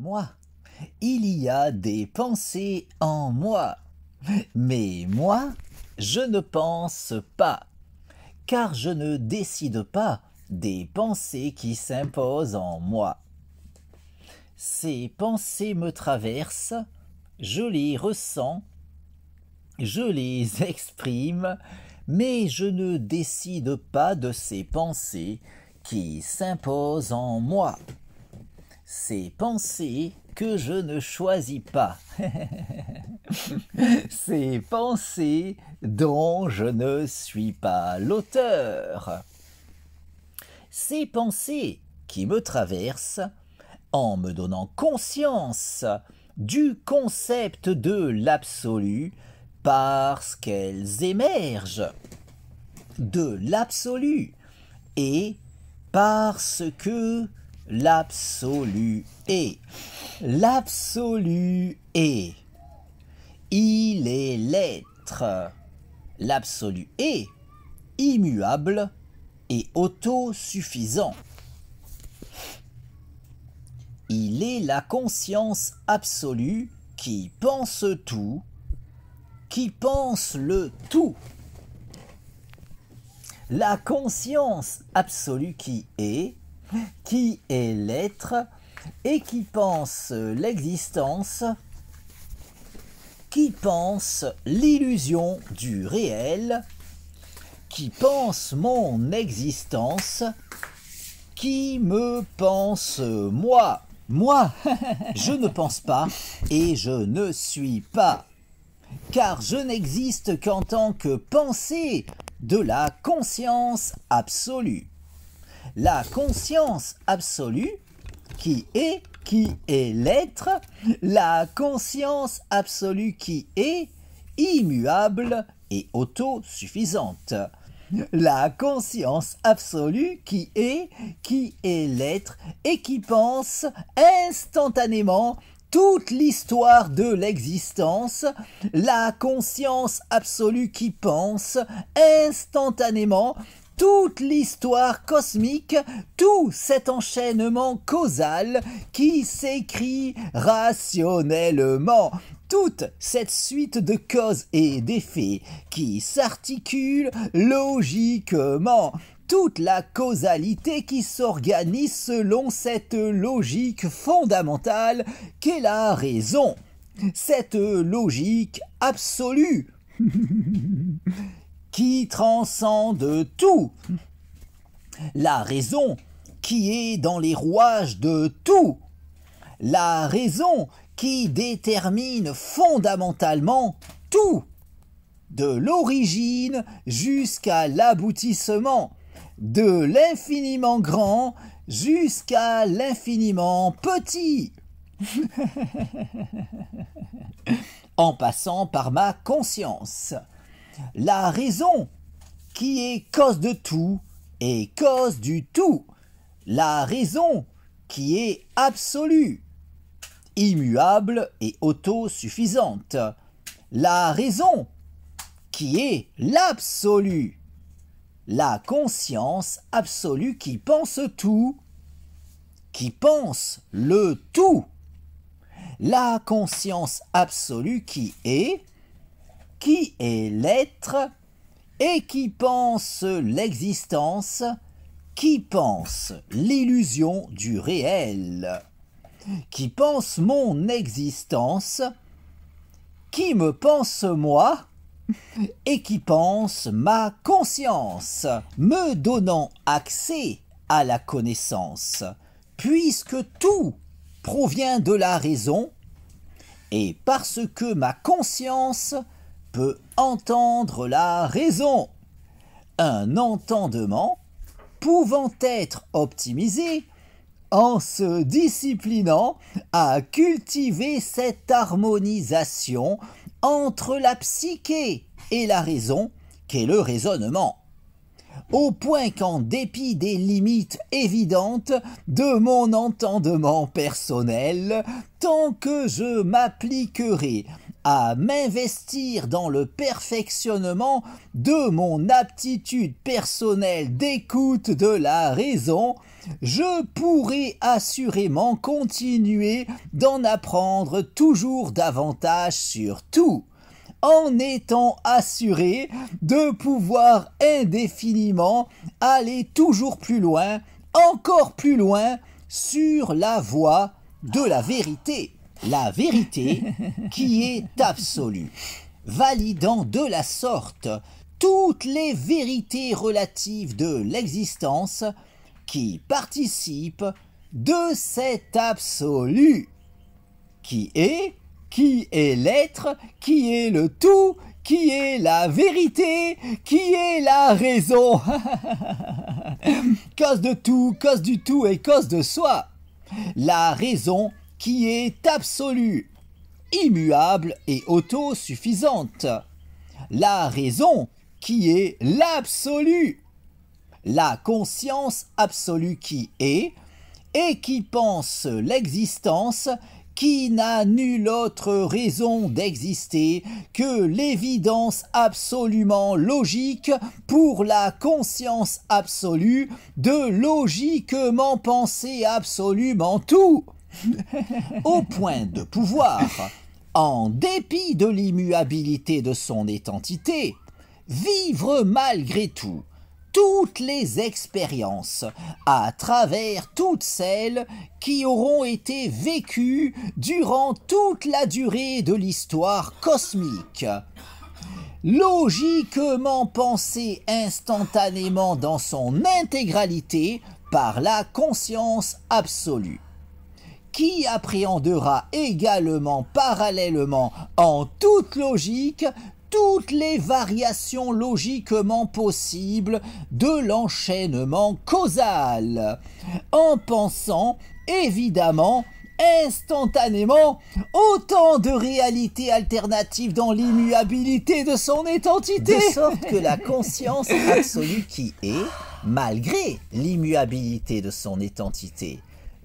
moi. Il y a des pensées en moi. Mais moi, je ne pense pas. Car je ne décide pas des pensées qui s'imposent en moi. Ces pensées me traversent, je les ressens, je les exprime, mais je ne décide pas de ces pensées qui s'imposent en moi ces pensées que je ne choisis pas. ces pensées dont je ne suis pas l'auteur. Ces pensées qui me traversent en me donnant conscience du concept de l'absolu parce qu'elles émergent de l'absolu et parce que l'absolu est. L'absolu est. Il est l'être. L'absolu est immuable et autosuffisant. Il est la conscience absolue qui pense tout, qui pense le tout. La conscience absolue qui est qui est l'être et qui pense l'existence, qui pense l'illusion du réel, qui pense mon existence, qui me pense moi. Moi, je ne pense pas et je ne suis pas, car je n'existe qu'en tant que pensée de la conscience absolue la conscience absolue qui est, qui est l'être, la conscience absolue qui est immuable et autosuffisante. La conscience absolue qui est, qui est l'être et qui pense instantanément toute l'histoire de l'existence, la conscience absolue qui pense instantanément toute l'histoire cosmique, tout cet enchaînement causal qui s'écrit rationnellement toute cette suite de causes et d'effets qui s'articule logiquement, toute la causalité qui s'organise selon cette logique fondamentale qu'est la raison, cette logique absolue. qui transcende tout. La raison qui est dans les rouages de tout. La raison qui détermine fondamentalement tout. De l'origine jusqu'à l'aboutissement. De l'infiniment grand jusqu'à l'infiniment petit. en passant par ma conscience la raison qui est cause de tout et cause du tout. La raison qui est absolue, immuable et autosuffisante. La raison qui est l'absolu. La conscience absolue qui pense tout, qui pense le tout. La conscience absolue qui est qui est l'être et qui pense l'existence, qui pense l'illusion du réel, qui pense mon existence, qui me pense moi, et qui pense ma conscience, me donnant accès à la connaissance, puisque tout provient de la raison, et parce que ma conscience peut entendre la raison. Un entendement pouvant être optimisé en se disciplinant à cultiver cette harmonisation entre la psyché et la raison qu'est le raisonnement. Au point qu'en dépit des limites évidentes de mon entendement personnel, tant que je m'appliquerai à m'investir dans le perfectionnement de mon aptitude personnelle d'écoute de la raison, je pourrai assurément continuer d'en apprendre toujours davantage sur tout en étant assuré de pouvoir indéfiniment aller toujours plus loin, encore plus loin, sur la voie de la vérité la vérité qui est absolue, validant de la sorte toutes les vérités relatives de l'existence qui participent de cet absolu, qui est, qui est l'être, qui est le tout, qui est la vérité, qui est la raison. cause de tout, cause du tout et cause de soi. La raison qui est absolue, immuable et autosuffisante. La raison qui est l'absolu. La conscience absolue qui est et qui pense l'existence qui n'a nulle autre raison d'exister que l'évidence absolument logique pour la conscience absolue de logiquement penser absolument tout au point de pouvoir, en dépit de l'immuabilité de son identité, vivre malgré tout toutes les expériences, à travers toutes celles qui auront été vécues durant toute la durée de l'histoire cosmique. Logiquement pensée instantanément dans son intégralité par la conscience absolue qui appréhendera également parallèlement en toute logique toutes les variations logiquement possibles de l'enchaînement causal, en pensant évidemment instantanément autant de réalités alternatives dans l'immuabilité de son identité. De sorte que la conscience absolue qui est, malgré l'immuabilité de son identité,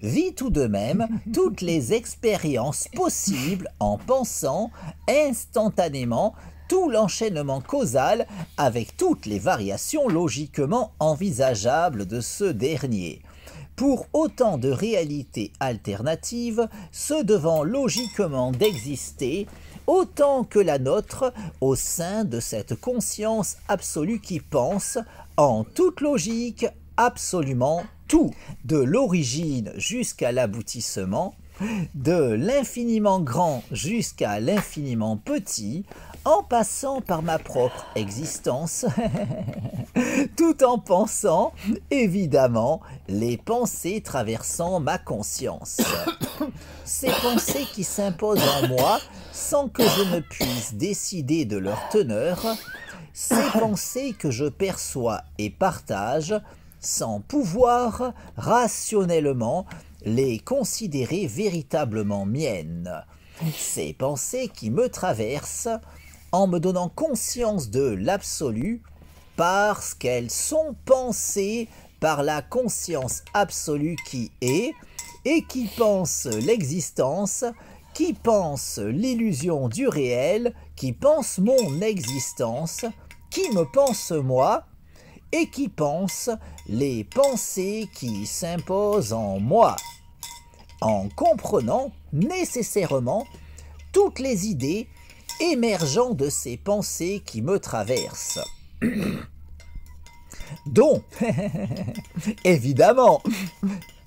vit tout de même toutes les expériences possibles en pensant instantanément tout l'enchaînement causal avec toutes les variations logiquement envisageables de ce dernier. Pour autant de réalités alternatives, se devant logiquement d'exister, autant que la nôtre, au sein de cette conscience absolue qui pense, en toute logique, absolument tout, de l'origine jusqu'à l'aboutissement, de l'infiniment grand jusqu'à l'infiniment petit, en passant par ma propre existence, tout en pensant, évidemment, les pensées traversant ma conscience. Ces pensées qui s'imposent en moi sans que je ne puisse décider de leur teneur, ces pensées que je perçois et partage, sans pouvoir rationnellement les considérer véritablement miennes. Ces pensées qui me traversent en me donnant conscience de l'absolu parce qu'elles sont pensées par la conscience absolue qui est et qui pense l'existence, qui pense l'illusion du réel, qui pense mon existence, qui me pense moi et qui pense les pensées qui s'imposent en moi, en comprenant nécessairement toutes les idées émergeant de ces pensées qui me traversent. dont, évidemment,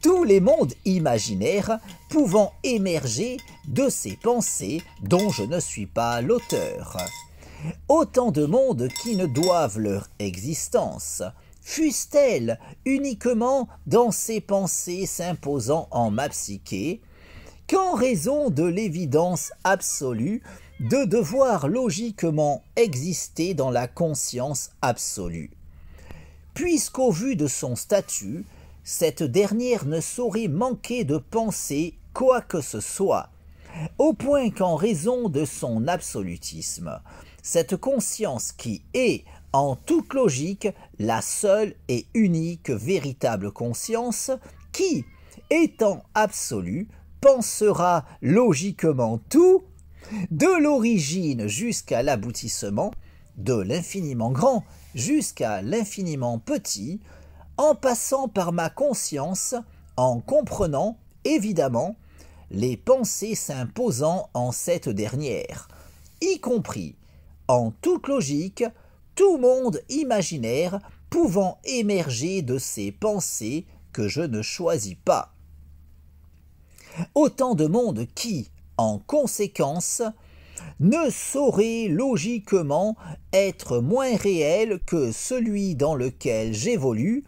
tous les mondes imaginaires pouvant émerger de ces pensées dont je ne suis pas l'auteur. Autant de mondes qui ne doivent leur existence fussent-elles uniquement dans ses pensées s'imposant en ma psyché, qu'en raison de l'évidence absolue de devoir logiquement exister dans la conscience absolue. Puisqu'au vu de son statut, cette dernière ne saurait manquer de penser quoi que ce soit, au point qu'en raison de son absolutisme, cette conscience qui est en toute logique la seule et unique véritable conscience qui, étant absolue, pensera logiquement tout, de l'origine jusqu'à l'aboutissement, de l'infiniment grand jusqu'à l'infiniment petit, en passant par ma conscience, en comprenant, évidemment, les pensées s'imposant en cette dernière, y compris, en toute logique, tout monde imaginaire pouvant émerger de ces pensées que je ne choisis pas. Autant de monde qui, en conséquence, ne saurait logiquement être moins réel que celui dans lequel j'évolue,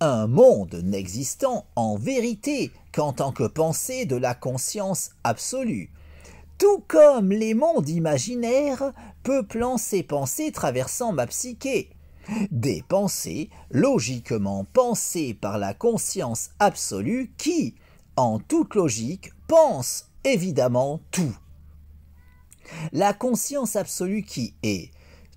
un monde n'existant en vérité qu'en tant que pensée de la conscience absolue. Tout comme les mondes imaginaires, peuplant ces pensées traversant ma psyché. Des pensées logiquement pensées par la conscience absolue qui, en toute logique, pense évidemment tout. La conscience absolue qui est,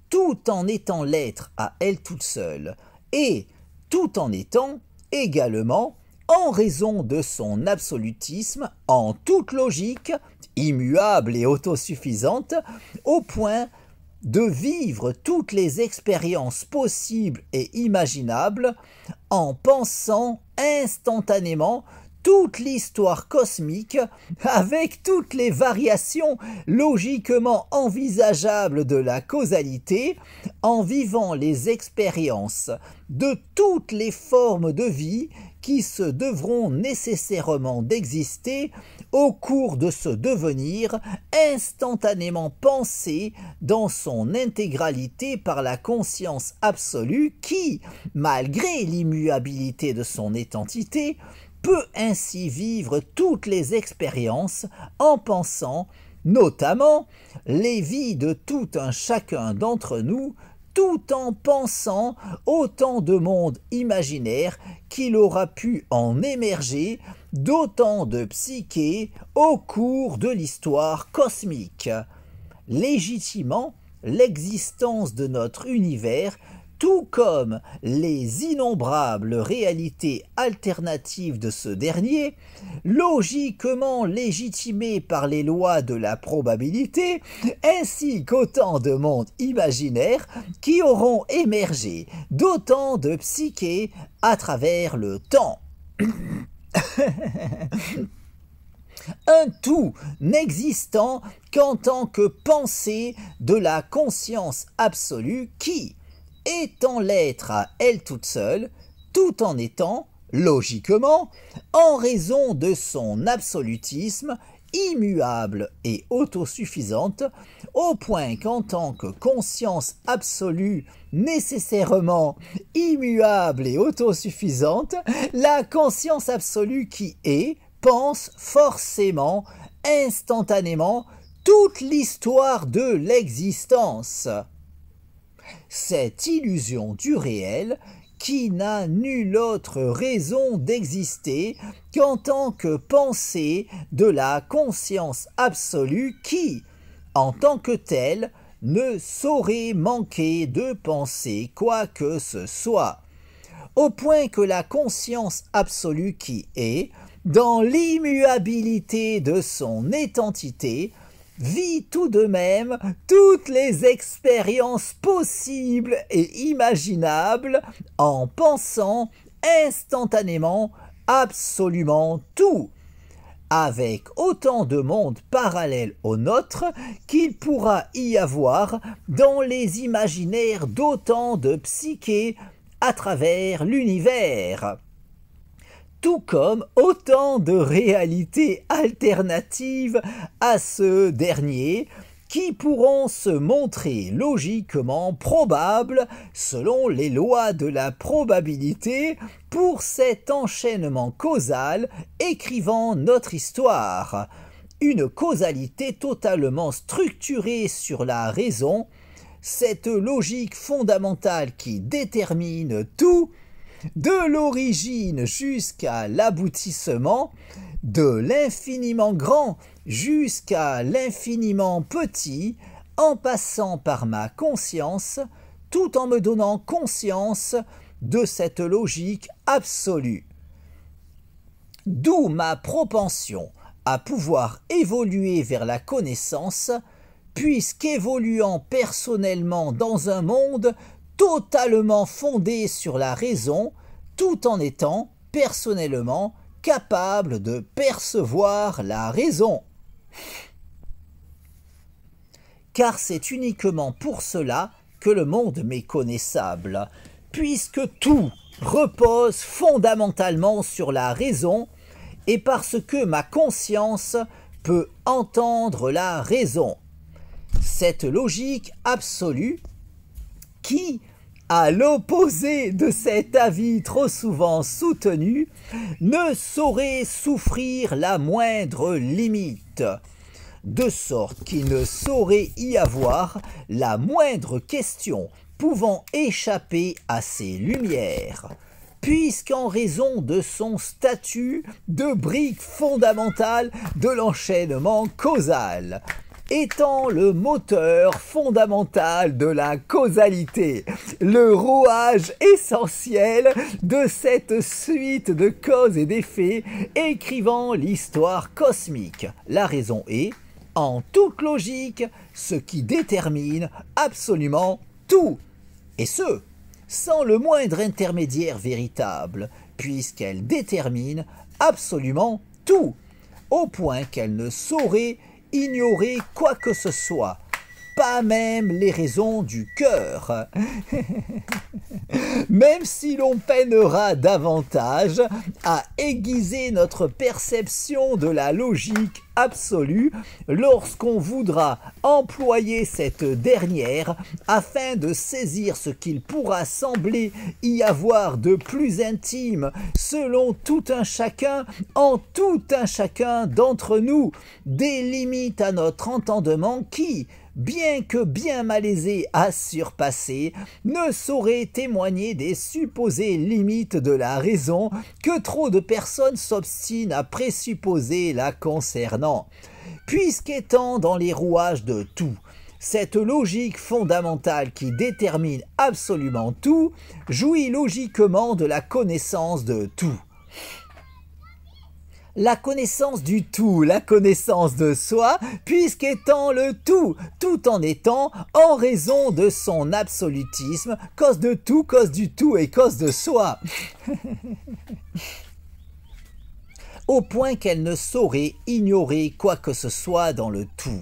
tout en étant l'être à elle toute seule, et tout en étant également, en raison de son absolutisme, en toute logique, immuable et autosuffisante, au point de vivre toutes les expériences possibles et imaginables en pensant instantanément toute l'histoire cosmique avec toutes les variations logiquement envisageables de la causalité en vivant les expériences de toutes les formes de vie qui se devront nécessairement d'exister au cours de ce devenir, instantanément pensé dans son intégralité par la conscience absolue qui, malgré l'immuabilité de son identité, peut ainsi vivre toutes les expériences en pensant notamment les vies de tout un chacun d'entre nous tout en pensant autant de mondes imaginaires qu'il aura pu en émerger, d'autant de psychés au cours de l'histoire cosmique. Légitimant, l'existence de notre univers tout comme les innombrables réalités alternatives de ce dernier, logiquement légitimées par les lois de la probabilité, ainsi qu'autant de mondes imaginaires qui auront émergé d'autant de psychés à travers le temps. un tout n'existant qu'en tant que pensée de la conscience absolue qui, étant l'être à elle toute seule, tout en étant, logiquement, en raison de son absolutisme, immuable et autosuffisante, au point qu'en tant que conscience absolue nécessairement immuable et autosuffisante, la conscience absolue qui est pense forcément, instantanément, toute l'histoire de l'existence cette illusion du réel qui n'a nulle autre raison d'exister qu'en tant que pensée de la conscience absolue qui, en tant que telle, ne saurait manquer de penser quoi que ce soit, au point que la conscience absolue qui est, dans l'immuabilité de son étentité, vit tout de même toutes les expériences possibles et imaginables en pensant instantanément absolument tout, avec autant de mondes parallèles au nôtre qu'il pourra y avoir dans les imaginaires d'autant de psychés à travers l'univers tout comme autant de réalités alternatives à ce dernier qui pourront se montrer logiquement probables selon les lois de la probabilité pour cet enchaînement causal écrivant notre histoire. Une causalité totalement structurée sur la raison, cette logique fondamentale qui détermine tout, de l'origine jusqu'à l'aboutissement, de l'infiniment grand jusqu'à l'infiniment petit, en passant par ma conscience, tout en me donnant conscience de cette logique absolue. D'où ma propension à pouvoir évoluer vers la connaissance, puisqu'évoluant personnellement dans un monde totalement fondé sur la raison, tout en étant personnellement capable de percevoir la raison. Car c'est uniquement pour cela que le monde m'est connaissable, puisque tout repose fondamentalement sur la raison, et parce que ma conscience peut entendre la raison. Cette logique absolue qui, à l'opposé de cet avis trop souvent soutenu, ne saurait souffrir la moindre limite, de sorte qu'il ne saurait y avoir la moindre question pouvant échapper à ses lumières, puisqu'en raison de son statut de brique fondamentale de l'enchaînement causal, étant le moteur fondamental de la causalité, le rouage essentiel de cette suite de causes et d'effets écrivant l'histoire cosmique. La raison est, en toute logique, ce qui détermine absolument tout. Et ce, sans le moindre intermédiaire véritable, puisqu'elle détermine absolument tout, au point qu'elle ne saurait ignorer quoi que ce soit pas même les raisons du cœur. même si l'on peinera davantage à aiguiser notre perception de la logique absolue lorsqu'on voudra employer cette dernière afin de saisir ce qu'il pourra sembler y avoir de plus intime selon tout un chacun en tout un chacun d'entre nous des limites à notre entendement qui, bien que bien malaisé à surpasser, ne saurait témoigner des supposées limites de la raison que trop de personnes s'obstinent à présupposer la concernant. Puisqu'étant dans les rouages de tout, cette logique fondamentale qui détermine absolument tout jouit logiquement de la connaissance de tout la connaissance du tout, la connaissance de soi, puisqu'étant le tout, tout en étant, en raison de son absolutisme, cause de tout, cause du tout et cause de soi. Au point qu'elle ne saurait ignorer quoi que ce soit dans le tout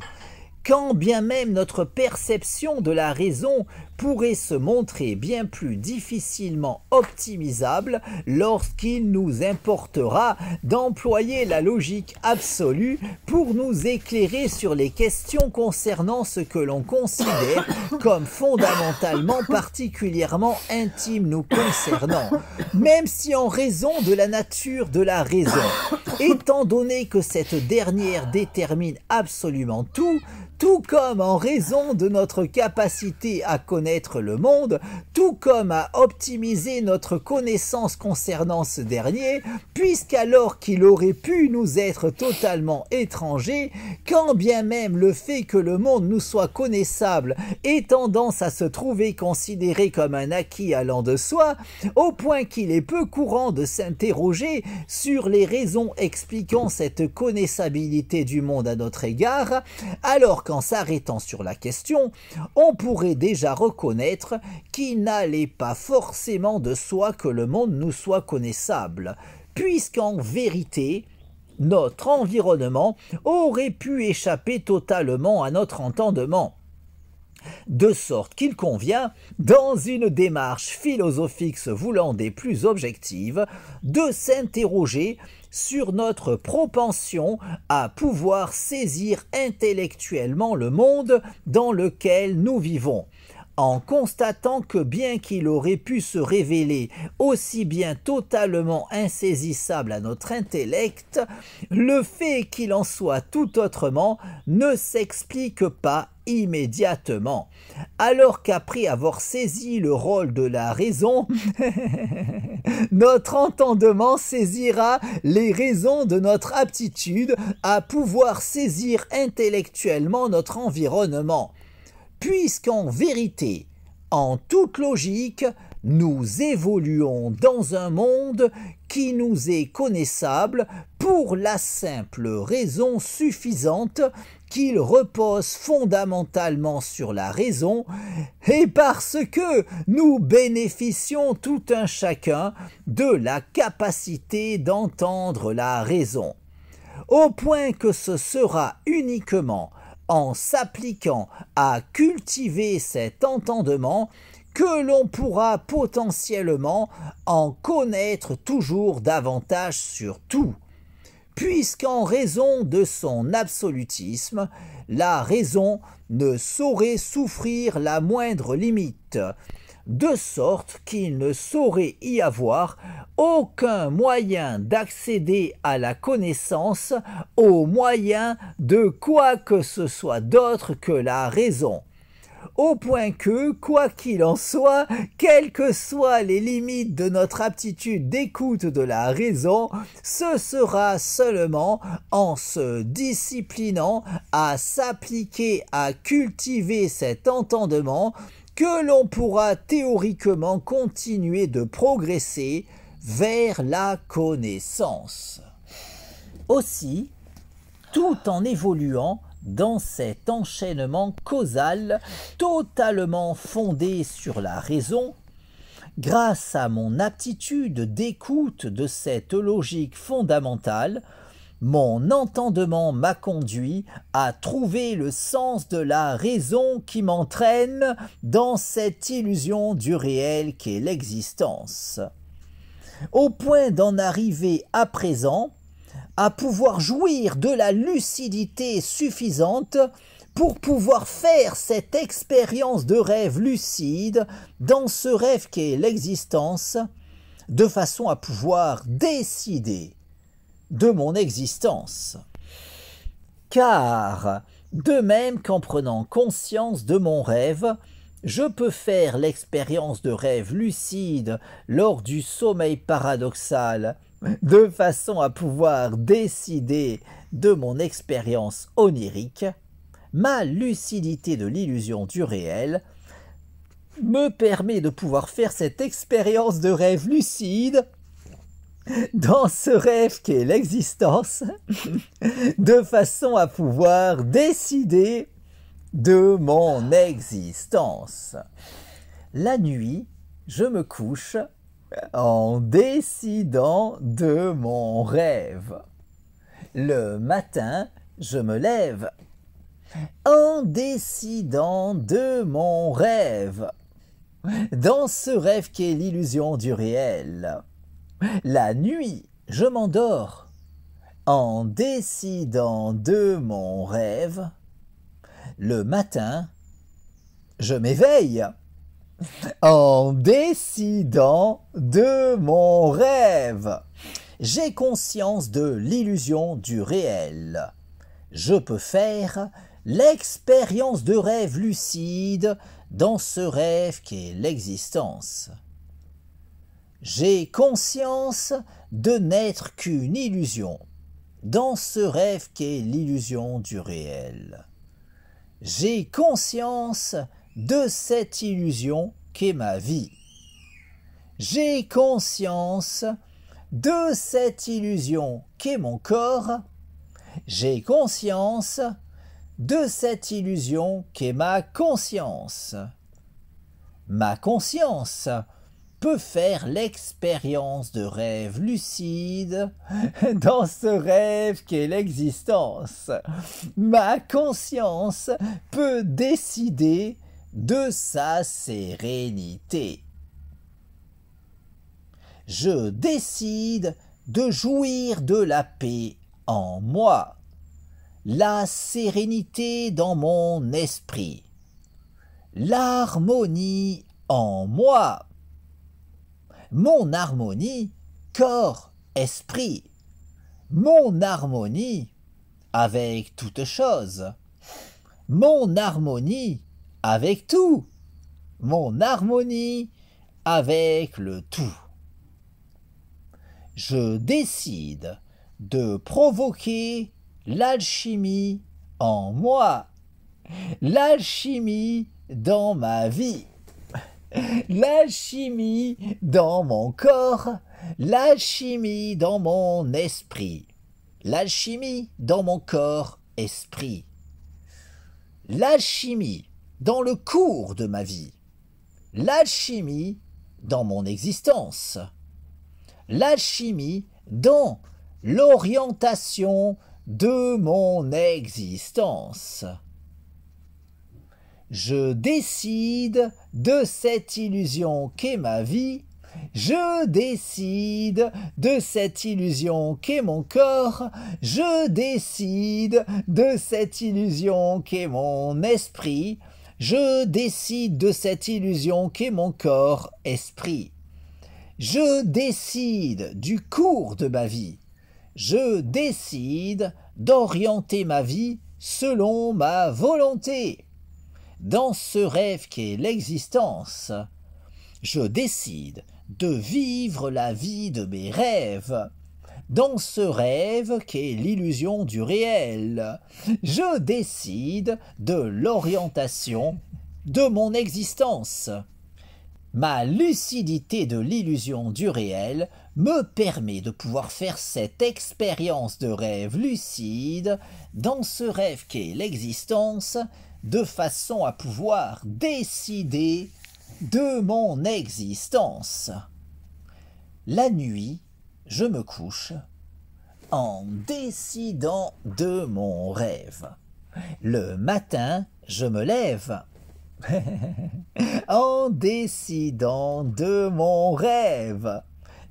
quand bien même notre perception de la raison pourrait se montrer bien plus difficilement optimisable lorsqu'il nous importera d'employer la logique absolue pour nous éclairer sur les questions concernant ce que l'on considère comme fondamentalement particulièrement intime nous concernant, même si en raison de la nature de la raison. Étant donné que cette dernière détermine absolument tout, tout comme en raison de notre capacité à connaître le monde, tout comme à optimiser notre connaissance concernant ce dernier, puisqu'alors qu'il aurait pu nous être totalement étranger, quand bien même le fait que le monde nous soit connaissable ait tendance à se trouver considéré comme un acquis allant de soi, au point qu'il est peu courant de s'interroger sur les raisons expliquant cette connaissabilité du monde à notre égard, alors qu'en s'arrêtant sur la question, on pourrait déjà reconnaître connaître qu'il n'allait pas forcément de soi que le monde nous soit connaissable, puisqu'en vérité, notre environnement aurait pu échapper totalement à notre entendement. De sorte qu'il convient, dans une démarche philosophique se voulant des plus objectives, de s'interroger sur notre propension à pouvoir saisir intellectuellement le monde dans lequel nous vivons en constatant que bien qu'il aurait pu se révéler aussi bien totalement insaisissable à notre intellect, le fait qu'il en soit tout autrement ne s'explique pas immédiatement, alors qu'après avoir saisi le rôle de la raison, notre entendement saisira les raisons de notre aptitude à pouvoir saisir intellectuellement notre environnement puisqu'en vérité, en toute logique, nous évoluons dans un monde qui nous est connaissable pour la simple raison suffisante qu'il repose fondamentalement sur la raison, et parce que nous bénéficions tout un chacun de la capacité d'entendre la raison, au point que ce sera uniquement en s'appliquant à cultiver cet entendement que l'on pourra potentiellement en connaître toujours davantage sur tout, puisqu'en raison de son absolutisme, la raison ne saurait souffrir la moindre limite, de sorte qu'il ne saurait y avoir aucun moyen d'accéder à la connaissance au moyen de quoi que ce soit d'autre que la raison au point que, quoi qu'il en soit, quelles que soient les limites de notre aptitude d'écoute de la raison, ce sera seulement en se disciplinant à s'appliquer à cultiver cet entendement que l'on pourra théoriquement continuer de progresser vers la connaissance. Aussi, tout en évoluant dans cet enchaînement causal totalement fondé sur la raison, grâce à mon aptitude d'écoute de cette logique fondamentale, mon entendement m'a conduit à trouver le sens de la raison qui m'entraîne dans cette illusion du réel qu'est l'existence. Au point d'en arriver à présent à pouvoir jouir de la lucidité suffisante pour pouvoir faire cette expérience de rêve lucide dans ce rêve qu'est l'existence, de façon à pouvoir décider de mon existence. Car, de même qu'en prenant conscience de mon rêve, je peux faire l'expérience de rêve lucide lors du sommeil paradoxal, de façon à pouvoir décider de mon expérience onirique, ma lucidité de l'illusion du réel me permet de pouvoir faire cette expérience de rêve lucide dans ce rêve qu'est l'existence, de façon à pouvoir décider de mon existence. La nuit, je me couche en décidant de mon rêve. Le matin, je me lève en décidant de mon rêve. Dans ce rêve qu'est l'illusion du réel. La nuit, je m'endors en décidant de mon rêve. Le matin, je m'éveille en décidant de mon rêve. J'ai conscience de l'illusion du réel. Je peux faire l'expérience de rêve lucide dans ce rêve qu'est l'existence. J'ai conscience de n'être qu'une illusion, dans ce rêve qu'est l'illusion du réel. J'ai conscience de cette illusion qu'est ma vie. J'ai conscience de cette illusion qu'est mon corps. J'ai conscience de cette illusion qu'est ma conscience. Ma conscience faire l'expérience de rêve lucide dans ce rêve qu'est l'existence. Ma conscience peut décider de sa sérénité. Je décide de jouir de la paix en moi, la sérénité dans mon esprit, l'harmonie en moi. Mon harmonie corps-esprit. Mon harmonie avec toute chose. Mon harmonie avec tout. Mon harmonie avec le tout. Je décide de provoquer l'alchimie en moi, l'alchimie dans ma vie. La chimie dans mon corps, la chimie dans mon esprit, l'alchimie dans mon corps, esprit, l'alchimie dans le cours de ma vie, l'alchimie dans mon existence, l'alchimie dans l'orientation de mon existence. Je décide de cette illusion qu'est ma vie. Je décide de cette illusion qu'est mon corps. Je décide de cette illusion qu'est mon esprit. Je décide de cette illusion qu'est mon corps-esprit. Je décide du cours de ma vie. Je décide d'orienter ma vie selon ma volonté dans ce rêve qu'est l'existence. Je décide de vivre la vie de mes rêves. Dans ce rêve qu'est l'illusion du réel, je décide de l'orientation de mon existence. Ma lucidité de l'illusion du réel me permet de pouvoir faire cette expérience de rêve lucide dans ce rêve qu'est l'existence de façon à pouvoir décider de mon existence. La nuit, je me couche en décidant de mon rêve. Le matin, je me lève en décidant de mon rêve.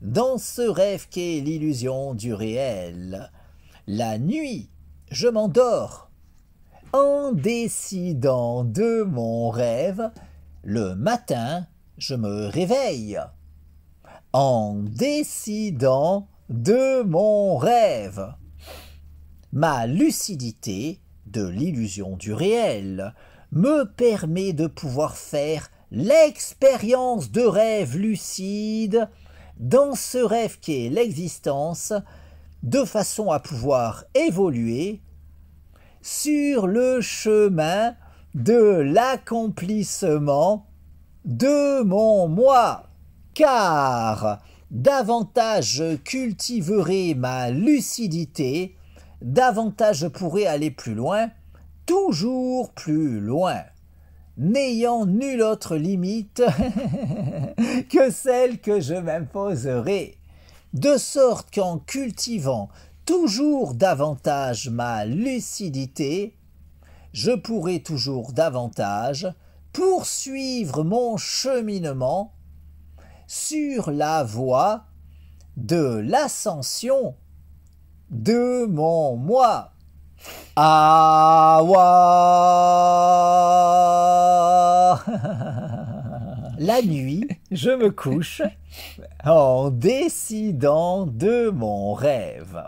Dans ce rêve qu'est l'illusion du réel. La nuit, je m'endors en décidant de mon rêve, le matin, je me réveille. En décidant de mon rêve. Ma lucidité de l'illusion du réel me permet de pouvoir faire l'expérience de rêve lucide dans ce rêve qui est l'existence, de façon à pouvoir évoluer sur le chemin de l'accomplissement de mon moi, car davantage cultiverai ma lucidité, davantage pourrai aller plus loin, toujours plus loin, n'ayant nulle autre limite que celle que je m'imposerai, de sorte qu'en cultivant toujours davantage ma lucidité, je pourrai toujours davantage poursuivre mon cheminement sur la voie de l'ascension de mon moi. La nuit, je me couche en décidant de mon rêve.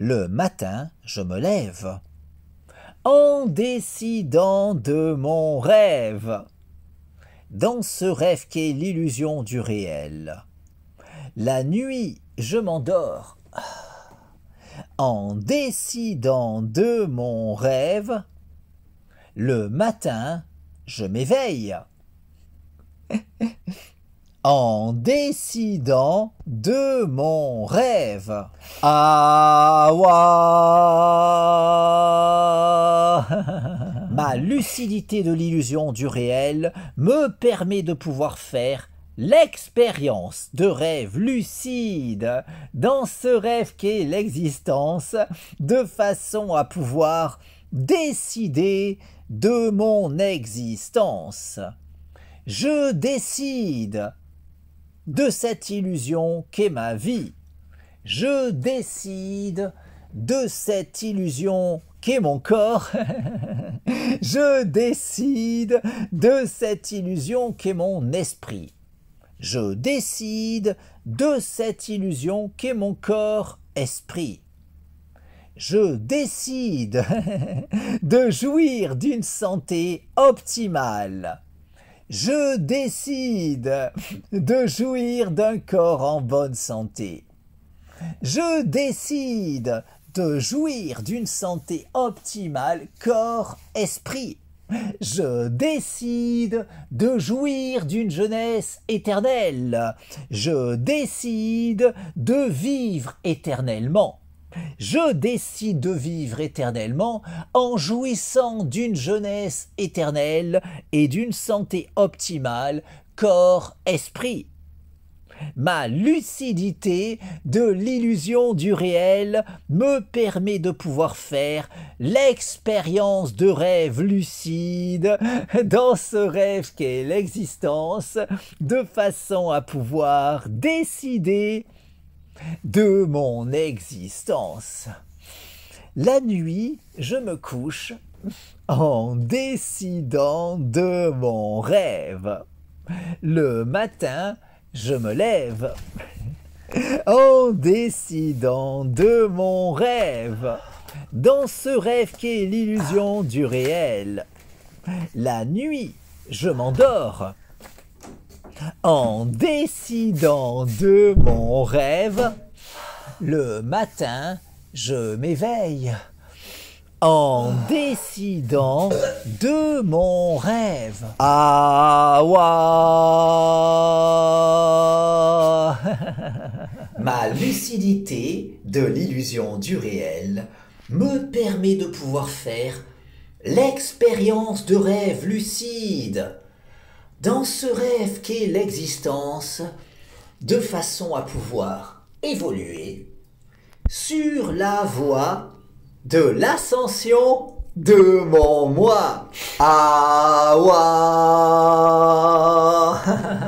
Le matin, je me lève. En décidant de mon rêve. Dans ce rêve qu'est l'illusion du réel. La nuit, je m'endors. En décidant de mon rêve. Le matin, je m'éveille. en décidant de mon rêve. Ah, Ma lucidité de l'illusion du réel me permet de pouvoir faire l'expérience de rêve lucide dans ce rêve qu'est l'existence de façon à pouvoir décider de mon existence. Je décide de cette illusion qu'est ma vie. Je décide de cette illusion qu'est mon corps. je décide de cette illusion qu'est mon esprit. Je décide de cette illusion qu'est mon corps-esprit. Je décide de jouir d'une santé optimale. Je décide de jouir d'un corps en bonne santé. Je décide de jouir d'une santé optimale corps-esprit. Je décide de jouir d'une jeunesse éternelle. Je décide de vivre éternellement. Je décide de vivre éternellement en jouissant d'une jeunesse éternelle et d'une santé optimale corps-esprit. Ma lucidité de l'illusion du réel me permet de pouvoir faire l'expérience de rêve lucide dans ce rêve qu'est l'existence, de façon à pouvoir décider de mon existence. La nuit, je me couche en décidant de mon rêve. Le matin, je me lève en décidant de mon rêve. Dans ce rêve qui est l'illusion du réel. La nuit, je m'endors en décidant de mon rêve, le matin, je m'éveille. En décidant de mon rêve. Ah, Ma lucidité de l'illusion du réel me permet de pouvoir faire l'expérience de rêve lucide dans ce rêve qu'est l'existence, de façon à pouvoir évoluer sur la voie de l'ascension de mon moi. Ah,